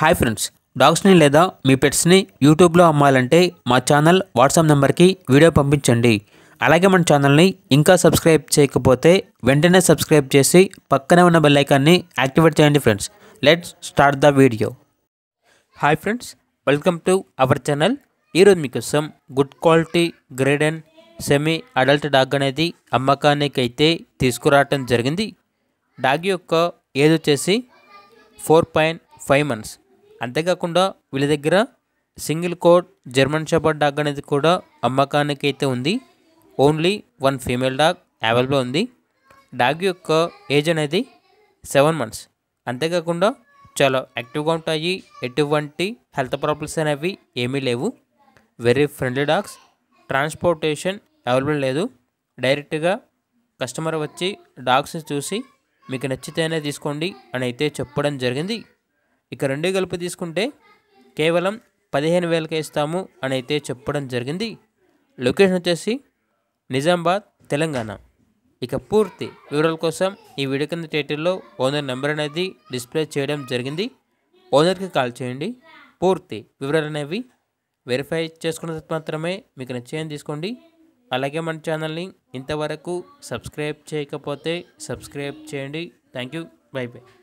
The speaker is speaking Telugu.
హాయ్ ఫ్రెండ్స్ డాగ్స్ని లేదా మీ పెట్స్ని యూట్యూబ్లో అమ్మాలంటే మా ఛానల్ వాట్సాప్ నెంబర్కి వీడియో పంపించండి అలాగే మన ఛానల్ని ఇంకా సబ్స్క్రైబ్ చేయకపోతే వెంటనే సబ్స్క్రైబ్ చేసి పక్కనే ఉన్న బెల్లైకాన్ని యాక్టివేట్ చేయండి friends let's start the video hi friends welcome to our channel ఈరోజు మీకోసం good quality grade and semi adult dog అనేది అమ్మకానికి అయితే తీసుకురావటం జరిగింది డాగ్ యొక్క ఏజ్ వచ్చేసి ఫోర్ పాయింట్ ఫైవ్ మంత్స్ అంతేకాకుండా వీళ్ళ దగ్గర single coat German shepherd dog అనేది కూడా అమ్మకానికి అయితే ఉంది only one female dog available ఉంది డాగ్ యొక్క ఏజ్ అనేది సెవెన్ మంత్స్ అంతేకాకుండా చాలా యాక్టివ్గా ఉంటాయి ఎటువంటి హెల్త్ ప్రాబ్లమ్స్ అనేవి ఏమీ లేవు very friendly dogs transportation available లేదు డైరెక్ట్గా కస్టమర్ వచ్చి డాగ్స్ని చూసి మీకు నచ్చితేనే తీసుకోండి అని అయితే చెప్పడం జరిగింది ఇక రెండూ కలిపి తీసుకుంటే కేవలం పదిహేను వేలకే ఇస్తాము అని అయితే చెప్పడం జరిగింది లొకేషన్ వచ్చేసి నిజామాబాద్ తెలంగాణ ఇక పూర్తి వివరాల కోసం ఈ వీడియో కింద టైటిల్లో ఓనర్ నెంబర్ అనేది డిస్ప్లే చేయడం జరిగింది ఓనర్కి కాల్ చేయండి పూర్తి వివరాలు అనేవి వెరిఫై చేసుకున్న మాత్రమే మీకు నచ్చేయని తీసుకోండి అలాగే మన ఛానల్ని ఇంతవరకు సబ్స్క్రైబ్ చేయకపోతే సబ్స్క్రైబ్ చేయండి థ్యాంక్ యూ బై బై